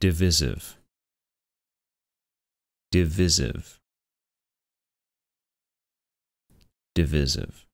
divisive divisive divisive